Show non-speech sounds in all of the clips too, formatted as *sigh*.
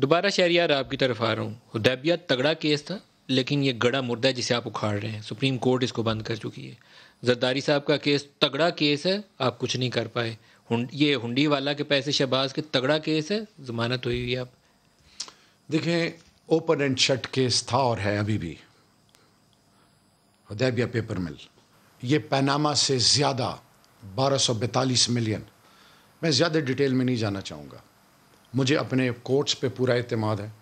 दोबारा शहर यार आपकी तरफ आ रहा हूँ हुदैबिया तगड़ा केस था लेकिन ये गड़ा मुर्दा है जिसे आप उखाड़ रहे हैं सुप्रीम कोर्ट इसको बंद कर चुकी है जरदारी साहब का केस तगड़ा केस है आप कुछ नहीं कर पाए ये हुंडी वाला के पैसे शहबाज के तगड़ा केस है जमानत हुई हुई आप देखें ओपन एंड शट केस था और है अभी भी उदैबिया पेपर मिल ये पैनामा से ज़्यादा बारह सौ बैतालीस मिलियन मैं ज़्यादा डिटेल में नहीं जाना चाहूँगा मुझे अपने कोर्ट्स पे पूरा अतमाद है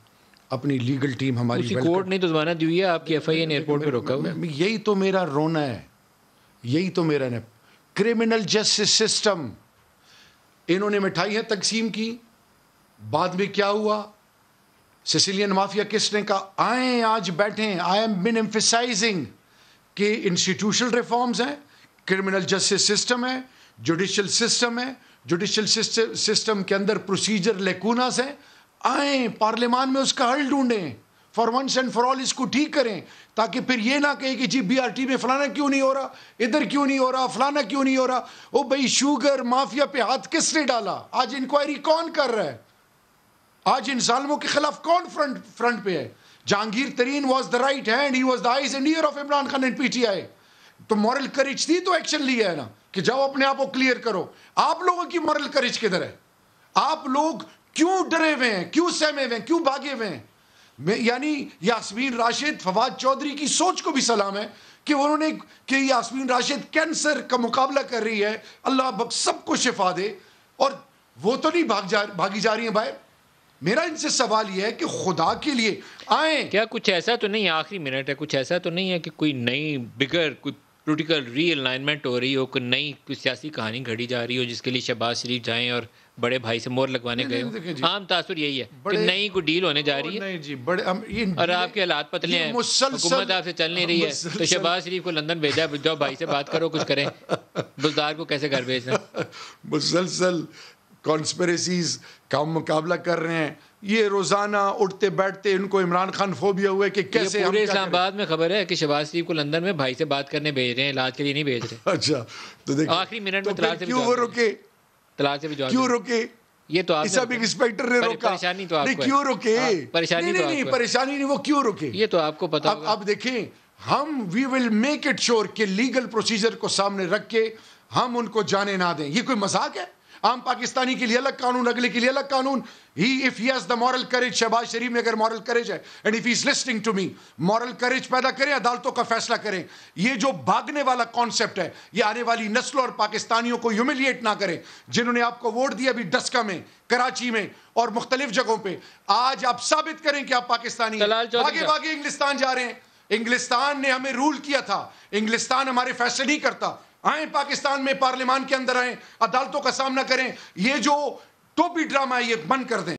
अपनी लीगल टीम हमारी उसी कोर्ट ने तो जमानत दी हुई है आपकी एफ आई एयरपोर्ट पर रोका हुआ यही तो मेरा रोना है यही तो मेरा क्रिमिनल जस्टिस सिस्टम इन्होंने मिठाइयाँ तकसीम की बाद में क्या हुआ सिसिलियन माफिया किसने कहा आए आज बैठे आई एम बिन एम्फिसाइजिंग कि इंस्टीट्यूशनल रिफॉर्म्स हैं क्रिमिनल जस्टिस सिस्टम है जुडिशल सिस्टम है जुडिशल सिस्टम के अंदर प्रोसीजर लेकूनास हैं आए पार्लियामान में उसका हल ढूंढें for once and for all इसको ठीक करें ताकि फिर ये ना कहे कि जी बीआरटी में फलाना क्यों नहीं हो रहा इधर क्यों नहीं हो रहा फलाना क्यों नहीं हो रहा ओ भाई शुगर माफिया पे हाथ किसने डाला आज इंक्वायरी कौन कर रहा है आज इन जालमों के खिलाफ कौन फ्रंट फ्रंट पे है Jahangir Tareen was the right hand he was the eyes and ear of Imran Khan and I तो मॉरल करेज थी तो एक्शन लिया है ना कि जाओ अपने आप को क्लियर करो आप लोगों की मरल करिज किधर है आप लोग क्यों डरे हुए हैं क्यों सहमे हुए हैं क्यों भागे हुए हैं यानी यासमीन राशिद फवाद चौधरी की सोच को भी सलाम है कि उन्होंने कि यासमीन राशिद कैंसर का मुकाबला कर रही है अल्लाह सबको शिफा दे और वो तो नहीं भाग जा भागी जा रही है भाई मेरा इनसे सवाल यह है कि खुदा के लिए आए क्या कुछ ऐसा तो नहीं आखिरी मिनट है कुछ ऐसा तो नहीं है कि कोई नई बिगर कोई पोलिटिकल रीअलाइनमेंट हो रही हो कोई नई सियासी कहानी घड़ी जा रही हो जिसके लिए शहबाज शरीफ जाएं और बड़े भाई से मोर लगवाने गए आम तासुर यही है कि नई कोई डील होने जा रही है जी बड़े हम ये और आपके हालात पतले हैं हुकूमत आपसे चल नहीं रही है तो शहबाज शरीफ को लंदन भेजा है जाओ भाई से बात करो कुछ करें बुजदार को कैसे घर भेजना *laughs* मुसलसल कॉन्स्परेसीज का मुकाबला कर रहे हैं ये रोजाना उठते बैठते इनको इमरान खान फोबिया हुए कि कैसे पूरे इस्लामाबाद में खबर है कि शहबाज शरीफ को लंदन में भाई से बात करने भेज रहे हैं इलाज के लिए नहीं भेज रहे *laughs* अच्छा तो देखिए आखिरी मिनट में तलाश तो क्यों वो रुके तलाश से भी क्यों रुके ये तो सब इंस्पेक्टर ने रोका परेशानी तो आपको क्यों रुके हाँ, परेशानी नहीं तो नहीं परेशानी नहीं वो क्यों रुके ये तो आपको पता अब देखें हम we will make it sure कि लीगल प्रोसीजर को सामने रख के हम उनको जाने ना दें ये कोई मजाक है आम पाकिस्तानी के लिए अलग कानून अगले के लिए अलग कानून ही if he has the moral courage Shahbaz Sharif में अगर मॉरल करेज है and if is listening to me moral courage पैदा करें अदालतों का फैसला करें ये जो भागने वाला कॉन्सेप्ट है ये आने वाली नस्लों और पाकिस्तानियों को ह्यूमिलिएट ना करें जिन्होंने आपको वोट दिया अभी डस्का में कराची में और मुख्तलिफ जगहों पर आज आप साबित करें कि आप पाकिस्तानी आगे आगे इंग्लिस्तान जा रहे हैं इंग्लिस्तान ने हमें रूल किया था इंग्लिस्तान हमारे फैसले नहीं करता आए पाकिस्तान में पार्लियामान के अंदर आए अदालतों का सामना करें ये जो टोपी ड्रामा है ये बंद कर दें